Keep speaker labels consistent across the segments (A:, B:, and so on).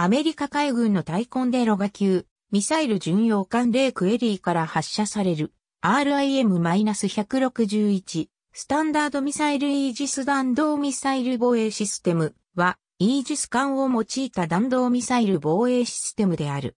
A: アメリカ海軍のタイコンデロガ級、ミサイル巡洋艦レイクエリーから発射される RIM-161 スタンダードミサイルイージス弾道ミサイル防衛システムはイージス艦を用いた弾道ミサイル防衛システムである。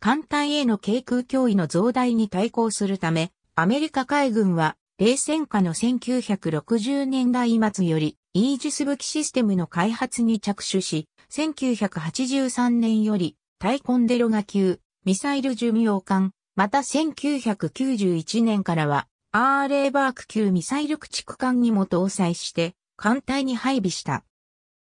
A: 艦隊への軽空脅威の増大に対抗するため、アメリカ海軍は冷戦下の1960年代末よりイージス武器システムの開発に着手し、1983年より、タイコンデロが級、ミサイル寿命艦、また1991年からは、RA バーク級ミサイル駆逐艦にも搭載して、艦隊に配備した。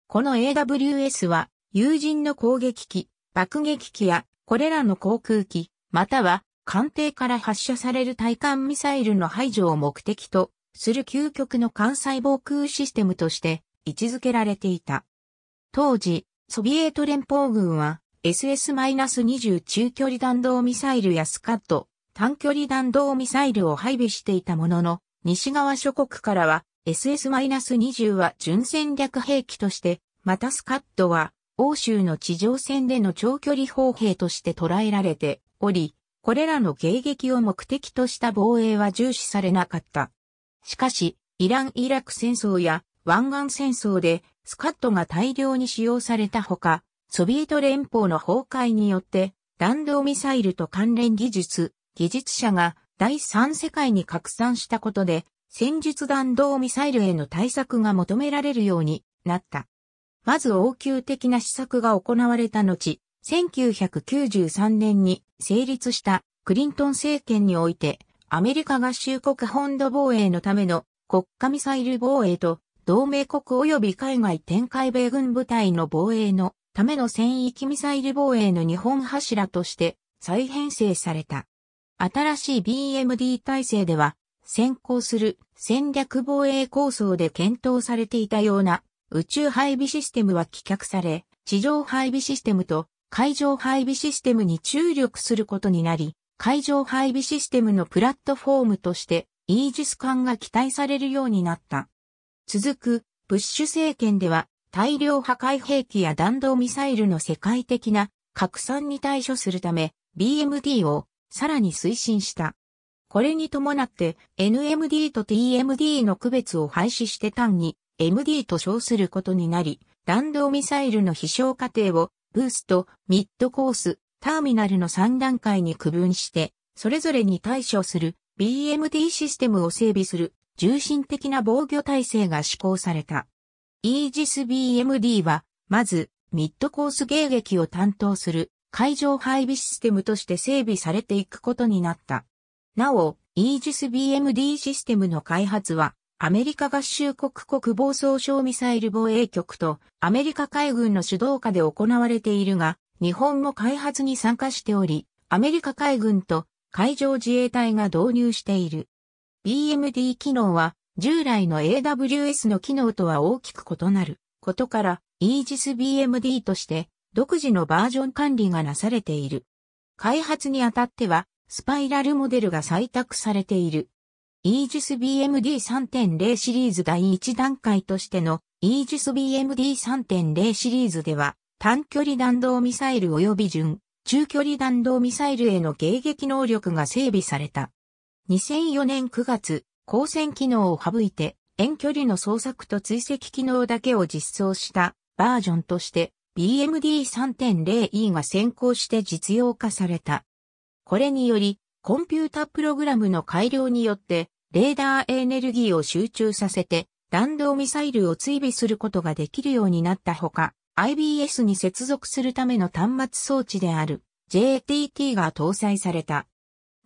A: この AWS は、友人の攻撃機、爆撃機や、これらの航空機、または、艦艇から発射される対艦ミサイルの排除を目的とする究極の艦載防空システムとして位置づけられていた。当時、ソビエト連邦軍は SS-20 中距離弾道ミサイルやスカッド、短距離弾道ミサイルを配備していたものの、西側諸国からは SS-20 は純戦略兵器として、またスカッドは欧州の地上戦での長距離砲兵として捉えられており、これらの迎撃を目的とした防衛は重視されなかった。しかし、イラン・イラク戦争や湾岸戦争でスカットが大量に使用されたほか、ソビエト連邦の崩壊によって、弾道ミサイルと関連技術、技術者が第三世界に拡散したことで、戦術弾道ミサイルへの対策が求められるようになった。まず応急的な施策が行われた後、1993年に成立したクリントン政権において、アメリカ合衆国本土防衛のための国家ミサイル防衛と同盟国及び海外展開米軍部隊の防衛のための戦域ミサイル防衛の日本柱として再編成された。新しい BMD 体制では、先行する戦略防衛構想で検討されていたような宇宙配備システムは棄却され、地上配備システムと海上配備システムに注力することになり、海上配備システムのプラットフォームとしてイージス艦が期待されるようになった。続くブッシュ政権では大量破壊兵器や弾道ミサイルの世界的な拡散に対処するため BMD をさらに推進した。これに伴って NMD と TMD の区別を廃止して単に MD と称することになり、弾道ミサイルの飛翔過程をブースト、ミッドコース、ターミナルの3段階に区分して、それぞれに対処する BMD システムを整備する重心的な防御体制が施行された。イージス BMD は、まず、ミッドコース迎撃を担当する海上配備システムとして整備されていくことになった。なお、イージス BMD システムの開発は、アメリカ合衆国国防総省ミサイル防衛局とアメリカ海軍の主導下で行われているが、日本も開発に参加しており、アメリカ海軍と海上自衛隊が導入している。BMD 機能は従来の AWS の機能とは大きく異なることから EgisBMD として独自のバージョン管理がなされている。開発にあたってはスパイラルモデルが採択されている。EgisBMD3.0 シリーズ第1段階としての EgisBMD3.0 シリーズでは短距離弾道ミサイル及び準中距離弾道ミサイルへの迎撃能力が整備された。2004年9月、光線機能を省いて遠距離の捜索と追跡機能だけを実装したバージョンとして BMD3.0E が先行して実用化された。これにより、コンピュータプログラムの改良によって、レーダーエネルギーを集中させて、弾道ミサイルを追尾することができるようになったほか、IBS に接続するための端末装置である JTT が搭載された。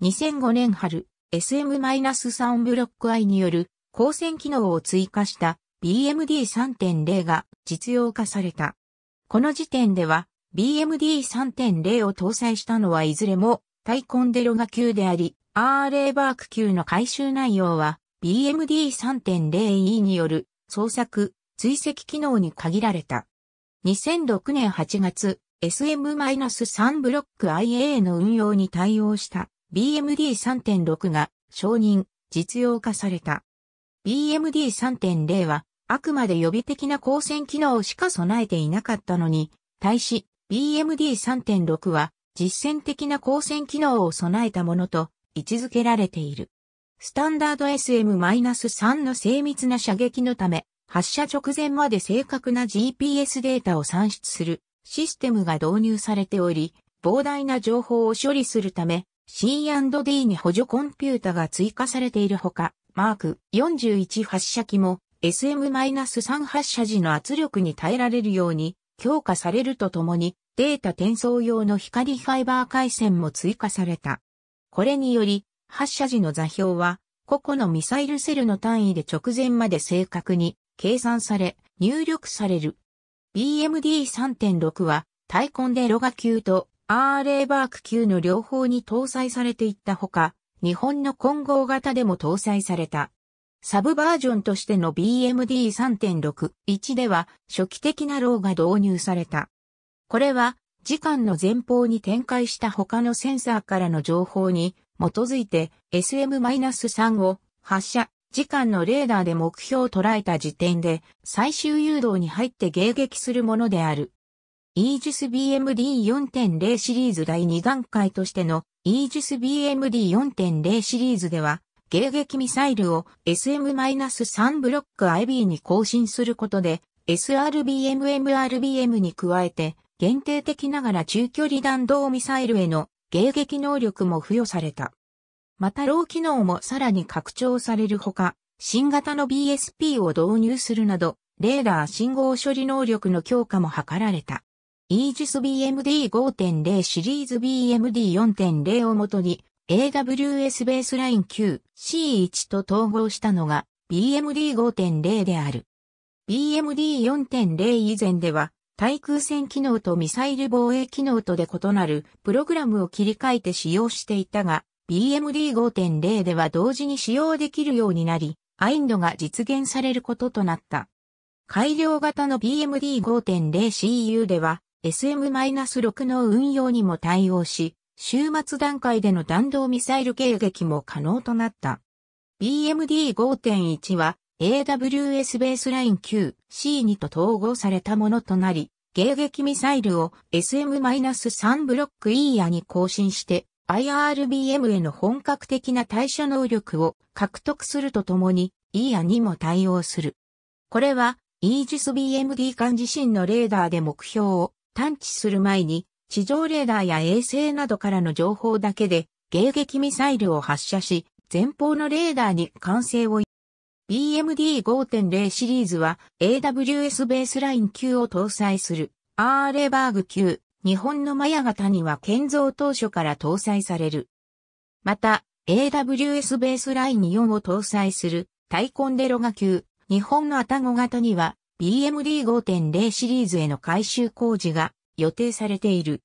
A: 2005年春、SM-3 ブロック i による光線機能を追加した BMD3.0 が実用化された。この時点では BMD3.0 を搭載したのはいずれもタイコンデロガ級であり、RA バーク級の回収内容は BMD3.0E による捜索、追跡機能に限られた。2006年8月、SM-3 ブロック IA の運用に対応した BMD3.6 が承認、実用化された。BMD3.0 は、あくまで予備的な光線機能しか備えていなかったのに、対し、BMD3.6 は、実践的な光線機能を備えたものと位置づけられている。スタンダード SM-3 の精密な射撃のため、発射直前まで正確な GPS データを算出するシステムが導入されており、膨大な情報を処理するため、C&D に補助コンピュータが追加されているほか、マーク41発射機も SM-3 発射時の圧力に耐えられるように強化されるとともにデータ転送用の光ファイバー回線も追加された。これにより発射時の座標は個々のミサイルセルの単位で直前まで正確に計算され入力される。BMD3.6 はタイコンでロガ級と RA バーク級の両方に搭載されていったほか、日本の混合型でも搭載された。サブバージョンとしての BMD3.6.1 では初期的なローが導入された。これは時間の前方に展開した他のセンサーからの情報に基づいて SM-3 を発射時間のレーダーで目標を捉えた時点で最終誘導に入って迎撃するものである。イージス BMD4.0 シリーズ第2段階としてのイージス BMD4.0 シリーズでは、迎撃ミサイルを SM-3 ブロック IB に更新することで、SRBMMRBM に加えて、限定的ながら中距離弾道ミサイルへの迎撃能力も付与された。また、ロー機能もさらに拡張されるほか、新型の BSP を導入するなど、レーダー信号処理能力の強化も図られた。イージス BMD5.0 シリーズ BMD4.0 をもとに AWS ベースライン 9C1 と統合したのが BMD5.0 である。BMD4.0 以前では対空戦機能とミサイル防衛機能とで異なるプログラムを切り替えて使用していたが BMD5.0 では同時に使用できるようになり、アインドが実現されることとなった。改良型の BMD5.0CU では、SM-6 の運用にも対応し、終末段階での弾道ミサイル迎撃も可能となった。BMD5.1 は AWS ベースライン q c 2と統合されたものとなり、迎撃ミサイルを SM-3 ブロック E やに更新して IRBM への本格的な対処能力を獲得するとともに E やにも対応する。これはイージス BMD 艦自身のレーダーで目標を探知する前に、地上レーダーや衛星などからの情報だけで、迎撃ミサイルを発射し、前方のレーダーに完成を BMD5.0 シリーズは AWS ベースライン級を搭載する R バーグ級日本のマヤ型には建造当初から搭載される。また AWS ベースライン4を搭載するタイコンデロガ級日本のアタゴ型には BMD5.0 シリーズへの改修工事が予定されている。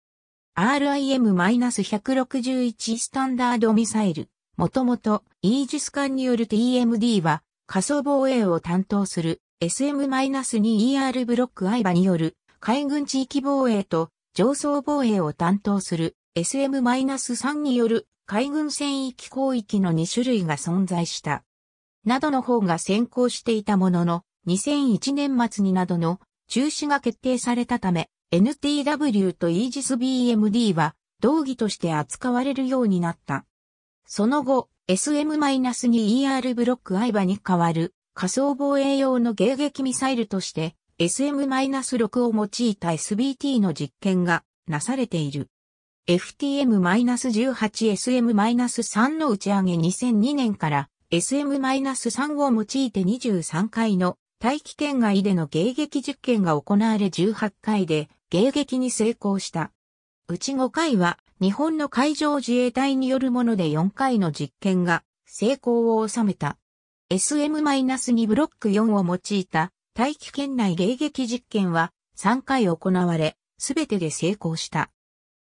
A: RIM-161 スタンダードミサイル。もともとイージス艦による TMD は仮想防衛を担当する SM-2ER ブロック相場による海軍地域防衛と上層防衛を担当する SM-3 による海軍戦域広域の2種類が存在した。などの方が先行していたものの、2001年末になどの中止が決定されたため、NTW とイージス BMD は同義として扱われるようになった。その後、SM-2ER ブロック相場に代わる仮想防衛用の迎撃ミサイルとして SM-6 を用いた SBT の実験がなされている。FTM-18 SM-3 の打ち上げ2002年から SM-3 を用いて23回の大気圏外での迎撃実験が行われ18回で迎撃に成功した。うち5回は日本の海上自衛隊によるもので4回の実験が成功を収めた。SM-2 ブロック4を用いた大気圏内迎撃実験は3回行われ、すべてで成功した。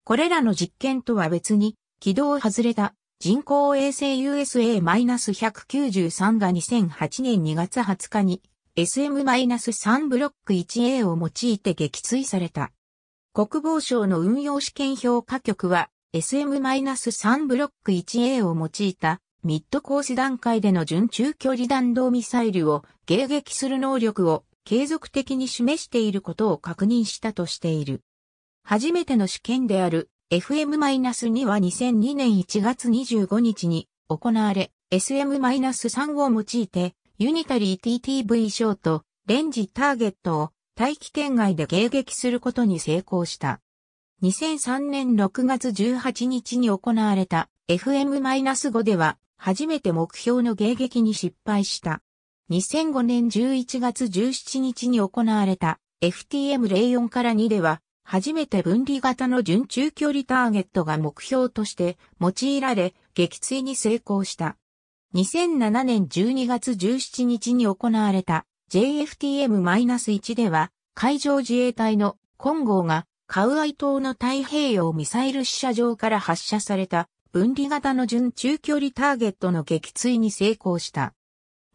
A: これらの実験とは別に、軌道を外れた人工衛星 USA-193 が2008年2月20日に SM-3 ブロック 1A を用いて撃墜された。国防省の運用試験評価局は SM-3 ブロック 1A を用いたミッドコース段階での準中距離弾道ミサイルを迎撃する能力を継続的に示していることを確認したとしている。初めての試験である FM-2 は2002年1月25日に行われ SM-3 を用いてユニタリー TTV ショート、レンジターゲットを大気圏外で迎撃することに成功した。2003年6月18日に行われた FM-5 では初めて目標の迎撃に失敗した。2005年11月17日に行われた FTM-04 から2では初めて分離型の準中距離ターゲットが目標として用いられ撃墜に成功した。2007年12月17日に行われた JFTM-1 では海上自衛隊の金剛がカウアイ島の太平洋ミサイル試射場から発射された分離型の準中距離ターゲットの撃墜に成功した。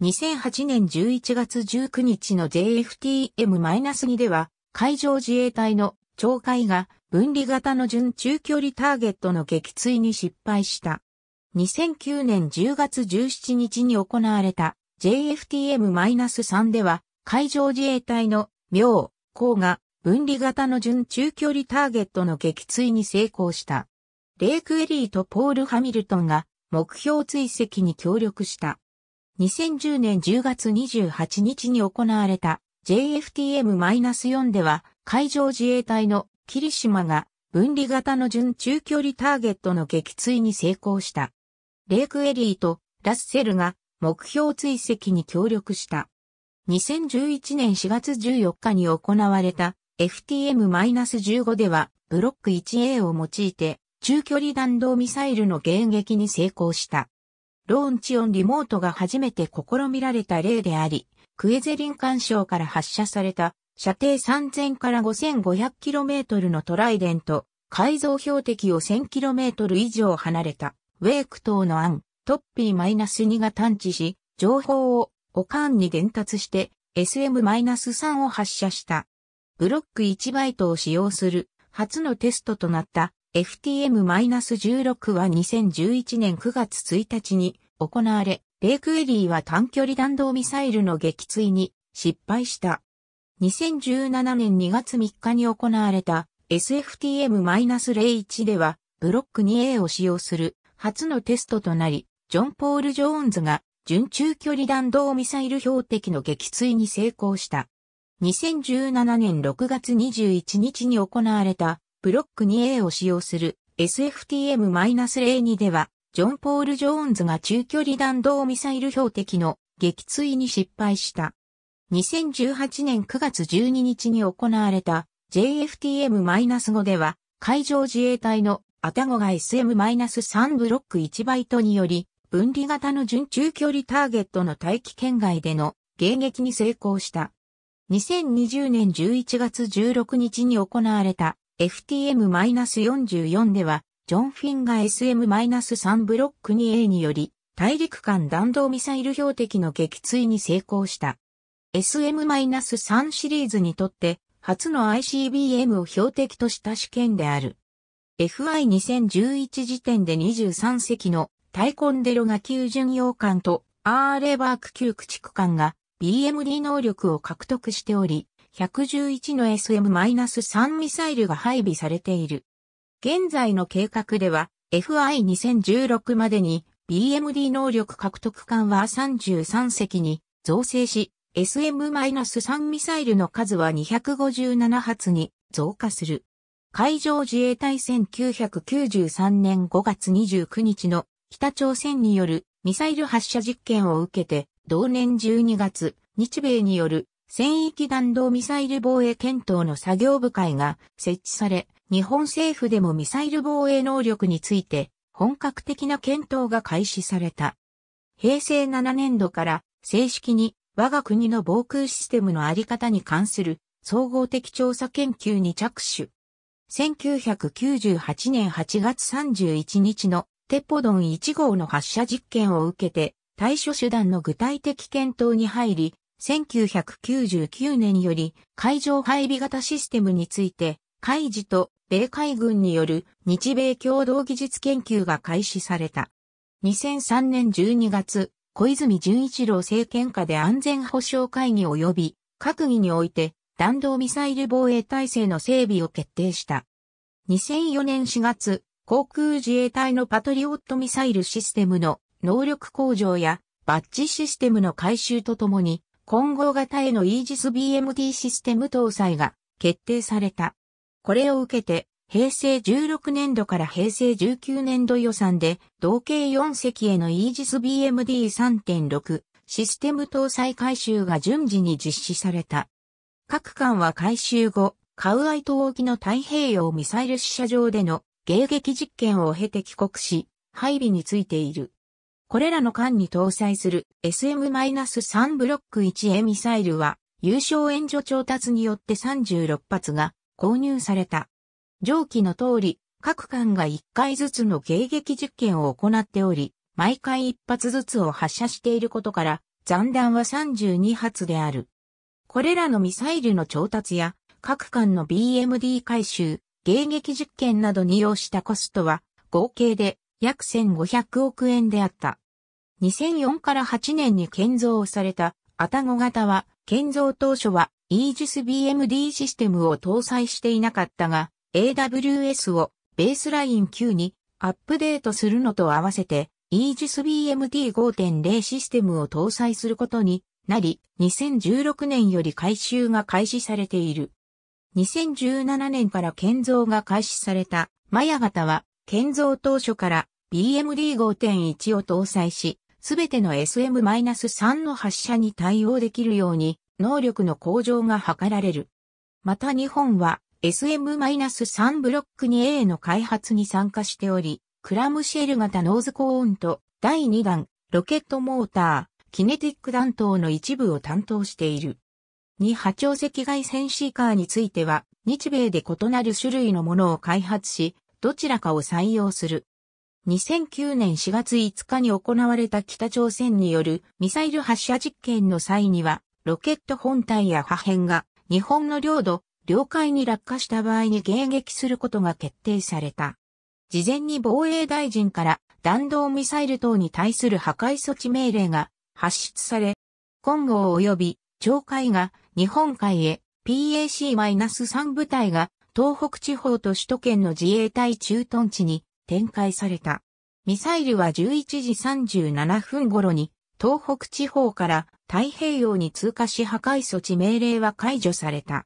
A: 2008年11月19日の JFTM-2 では海上自衛隊の懲海が分離型の準中距離ターゲットの撃墜に失敗した。2009年10月17日に行われた JFTM-3 では海上自衛隊の妙、高が分離型の準中距離ターゲットの撃墜に成功した。レイクエリーとポール・ハミルトンが目標追跡に協力した。2010年10月28日に行われた JFTM-4 では海上自衛隊の霧島が分離型の準中距離ターゲットの撃墜に成功した。レイクエリーとラッセルが目標追跡に協力した。2011年4月14日に行われた FTM-15 ではブロック 1A を用いて中距離弾道ミサイルの迎撃に成功した。ローンチオンリモートが初めて試みられた例であり、クエゼリン干渉から発射された射程3000から 5500km のトライデント、改造標的を 1000km 以上離れたウェイク島の案、トッピー -2 が探知し、情報をオカーンに伝達して SM-3 を発射した。ブロック1バイトを使用する初のテストとなった FTM-16 は2011年9月1日に行われ、レイクエリーは短距離弾道ミサイルの撃墜に失敗した。2017年2月3日に行われた SFTM-01 ではブロック 2A を使用する初のテストとなり、ジョン・ポール・ジョーンズが準中距離弾道ミサイル標的の撃墜に成功した。2017年6月21日に行われたブロック 2A を使用する SFTM-02 では、ジョン・ポール・ジョーンズが中距離弾道ミサイル標的の撃墜に失敗した。2018年9月12日に行われた JFTM-5 では、海上自衛隊のアタゴが SM-3 ブロック1バイトにより、分離型の準中距離ターゲットの大気圏外での迎撃に成功した。2020年11月16日に行われた FTM-44 では、ジョン・フィンが SM-3 ブロック 2A により、大陸間弾道ミサイル標的の撃墜に成功した。SM-3 シリーズにとって、初の ICBM を標的とした試験である。FI2011 時点で23隻のタイコンデロが旧巡洋艦とアーレバーク旧駆逐艦が BMD 能力を獲得しており、111の SM-3 ミサイルが配備されている。現在の計画では FI2016 までに BMD 能力獲得艦は33隻に造成し、SM-3 ミサイルの数は257発に増加する。海上自衛隊1993年5月29日の北朝鮮によるミサイル発射実験を受けて、同年12月、日米による戦域弾道ミサイル防衛検討の作業部会が設置され、日本政府でもミサイル防衛能力について本格的な検討が開始された。平成7年度から正式に我が国の防空システムのあり方に関する総合的調査研究に着手。1998年8月31日のテポドン1号の発射実験を受けて対処手段の具体的検討に入り、1999年より海上配備型システムについて海事と米海軍による日米共同技術研究が開始された。2003年12月、小泉純一郎政権下で安全保障会議及び閣議において弾道ミサイル防衛体制の整備を決定した。2004年4月、航空自衛隊のパトリオットミサイルシステムの能力向上やバッジシステムの改修とともに、混合型へのイージス BMD システム搭載が決定された。これを受けて、平成16年度から平成19年度予算で、同計4隻へのイージス BMD3.6 システム搭載改修が順次に実施された。各艦は改修後、カウアイ島沖の太平洋ミサイル試射場での迎撃実験を経て帰国し、配備についている。これらの艦に搭載する SM-3 ブロック 1A ミサイルは、優勝援助調達によって36発が購入された。上記の通り、各艦が1回ずつの迎撃実験を行っており、毎回1発ずつを発射していることから、残弾は32発である。これらのミサイルの調達や、各艦の BMD 回収、迎撃実験などに要したコストは、合計で約1500億円であった。2004から8年に建造された、アタゴ型は、建造当初は、イージス BMD システムを搭載していなかったが、AWS をベースライン9にアップデートするのと合わせて、イージス BMD5.0 システムを搭載することになり、2016年より改修が開始されている。2017年から建造が開始された、マヤ型は、建造当初から BMD5.1 を搭載し、すべての SM-3 の発射に対応できるように、能力の向上が図られる。また日本は、SM-3 ブロック 2A の開発に参加しており、クラムシェル型ノーズコーンと第2弾ロケットモーター、キネティック弾頭の一部を担当している。二波長赤外線シーカーについては、日米で異なる種類のものを開発し、どちらかを採用する。2009年4月5日に行われた北朝鮮によるミサイル発射実験の際には、ロケット本体や破片が日本の領土、領海に落下した場合に迎撃することが決定された。事前に防衛大臣から弾道ミサイル等に対する破壊措置命令が発出され、金剛及び鳥海が日本海へ PAC-3 部隊が東北地方と首都圏の自衛隊駐屯地に展開された。ミサイルは11時37分頃に東北地方から太平洋に通過し破壊措置命令は解除された。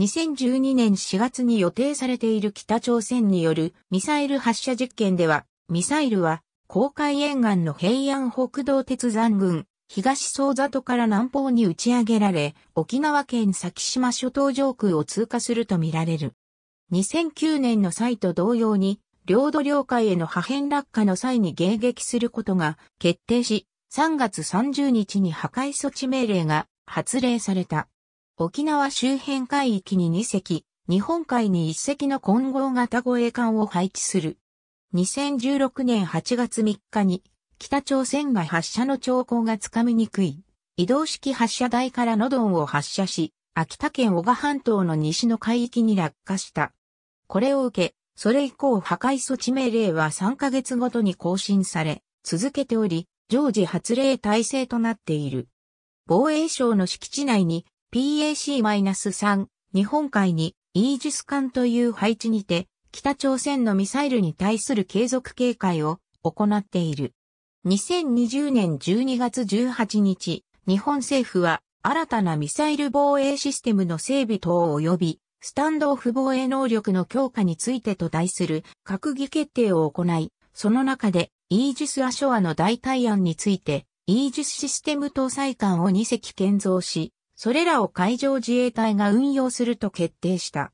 A: 2012年4月に予定されている北朝鮮によるミサイル発射実験では、ミサイルは公海沿岸の平安北道鉄山群、東総里から南方に打ち上げられ、沖縄県先島諸島上空を通過するとみられる。2009年の際と同様に、領土領海への破片落下の際に迎撃することが決定し、3月30日に破壊措置命令が発令された。沖縄周辺海域に2隻、日本海に1隻の混合型護衛艦を配置する。2016年8月3日に、北朝鮮が発射の兆候がつかみにくい、移動式発射台からノドンを発射し、秋田県小賀半島の西の海域に落下した。これを受け、それ以降破壊措置命令は3ヶ月ごとに更新され、続けており、常時発令体制となっている。防衛省の敷地内に PAC-3 日本海にイージス艦という配置にて北朝鮮のミサイルに対する継続警戒を行っている。2020年12月18日、日本政府は新たなミサイル防衛システムの整備等及びスタンドオフ防衛能力の強化についてと題する閣議決定を行い、その中でイージス・アショアの代替案について、イージスシステム搭載艦を2隻建造し、それらを海上自衛隊が運用すると決定した。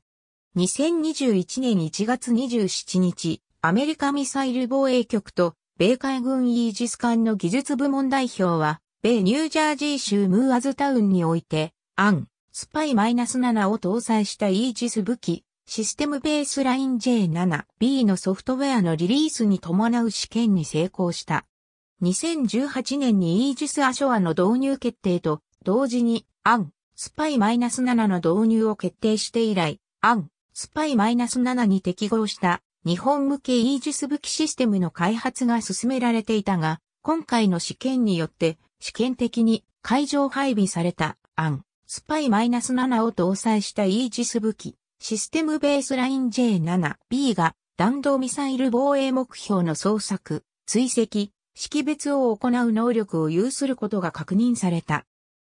A: 2021年1月27日、アメリカミサイル防衛局と米海軍イージス艦の技術部門代表は、米ニュージャージー州ムーアズタウンにおいて、アン、スパイ -7 を搭載したイージス武器、システムベースライン J7B のソフトウェアのリリースに伴う試験に成功した。2018年にイージスアショアの導入決定と、同時に、アン、スパイ -7 の導入を決定して以来、アン、スパイ -7 に適合した日本向けイージス武器システムの開発が進められていたが、今回の試験によって試験的に海上配備された案、スパイ -7 を搭載したイージス武器、システムベースライン J7B が弾道ミサイル防衛目標の捜索、追跡、識別を行う能力を有することが確認された。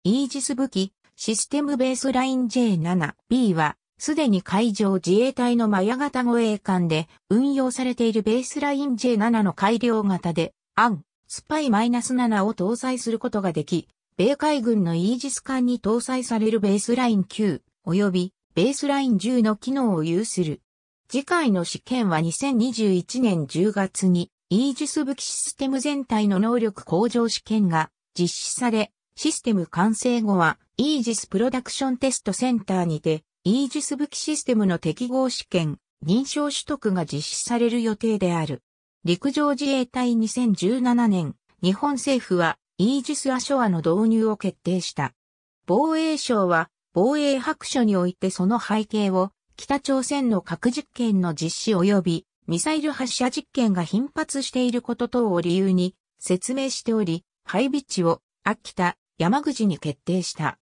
A: イージス武器、システムベースライン J7B は、すでに海上自衛隊のマヤ型護衛艦で運用されているベースライン J7 の改良型で、アン、スパイ -7 を搭載することができ、米海軍のイージス艦に搭載されるベースライン9及びベースライン10の機能を有する。次回の試験は2021年10月にイージス武器システム全体の能力向上試験が実施され、システム完成後はイージスプロダクションテストセンターにてイージス武器システムの適合試験、認証取得が実施される予定である。陸上自衛隊2017年、日本政府はイージスアショアの導入を決定した。防衛省は防衛白書においてその背景を北朝鮮の核実験の実施及びミサイル発射実験が頻発していること等を理由に説明しており、配備地を秋田、山口に決定した。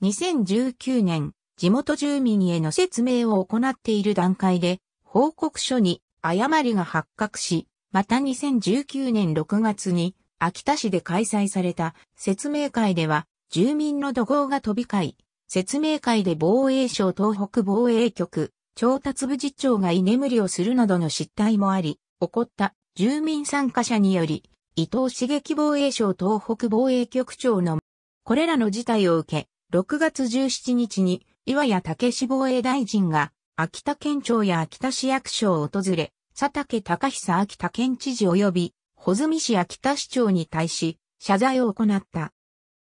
A: 2019年、地元住民への説明を行っている段階で、報告書に誤りが発覚し、また2019年6月に秋田市で開催された説明会では、住民の怒号が飛び交い、説明会で防衛省東北防衛局調達部次長が居眠りをするなどの失態もあり、起こった住民参加者により、伊藤茂樹防衛省東北防衛局長のこれらの事態を受け、6月17日に岩谷武志防衛大臣が、秋田県庁や秋田市役所を訪れ、佐竹隆久秋田県知事及び、穂積市秋田市長に対し、謝罪を行った。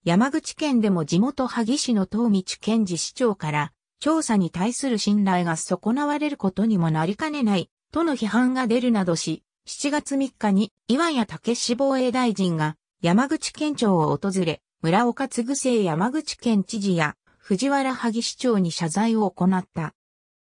A: 山口県でも地元萩市の東道県事市長から、調査に対する信頼が損なわれることにもなりかねない、との批判が出るなどし、7月3日に岩谷武志防衛大臣が山口県庁を訪れ、村岡嗣正山口県知事や藤原萩市長に謝罪を行った。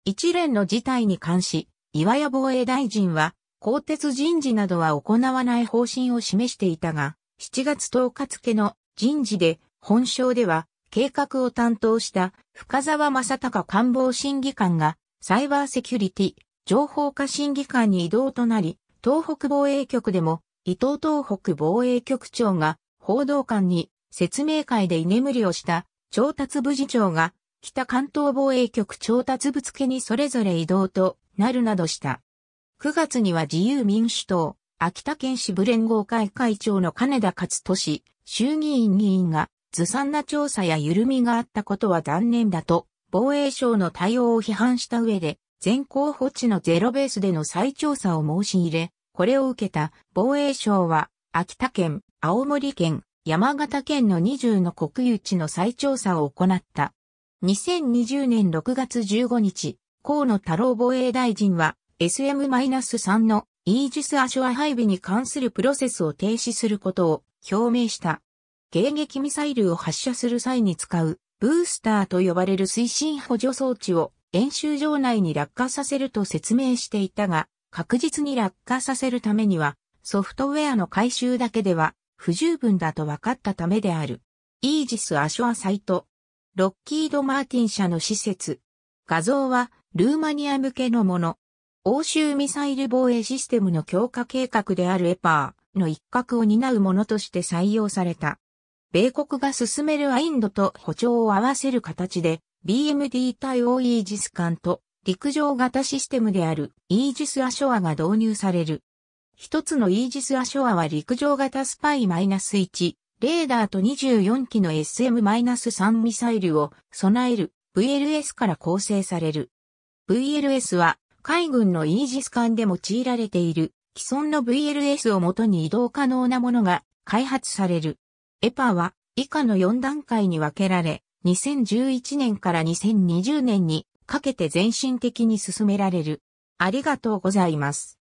A: 一連の事態に関し、岩屋防衛大臣は、公鉄人事などは行わない方針を示していたが、7月10日付の人事で、本省では、計画を担当した深沢正隆官房審議官が、サイバーセキュリティ、情報化審議官に異動となり、東北防衛局でも、伊藤東北防衛局長が、報道官に説明会で居眠りをした調達部次長が北関東防衛局調達部付にそれぞれ移動となるなどした。9月には自由民主党、秋田県支部連合会会長の金田勝利衆議院議員がずさんな調査や緩みがあったことは残念だと防衛省の対応を批判した上で全候補地のゼロベースでの再調査を申し入れ、これを受けた防衛省は秋田県、青森県、山形県の20の国有地の再調査を行った。2020年6月15日、河野太郎防衛大臣は SM-3 のイージス・アショア配備に関するプロセスを停止することを表明した。迎撃ミサイルを発射する際に使うブースターと呼ばれる推進補助装置を演習場内に落下させると説明していたが、確実に落下させるためにはソフトウェアの回収だけでは不十分だと分かったためである。イージス・アショアサイト。ロッキード・マーティン社の施設。画像はルーマニア向けのもの。欧州ミサイル防衛システムの強化計画であるエパーの一角を担うものとして採用された。米国が進めるアインドと歩調を合わせる形で BMD 対応イージス艦と陸上型システムであるイージスアショアが導入される。一つのイージス・アショアは陸上型スパイ -1、レーダーと24機の SM-3 ミサイルを備える VLS から構成される。VLS は海軍のイージス艦で用いられている既存の VLS をもとに移動可能なものが開発される。エパは以下の4段階に分けられ、2011年から2020年にかけて全身的に進められる。ありがとうございます。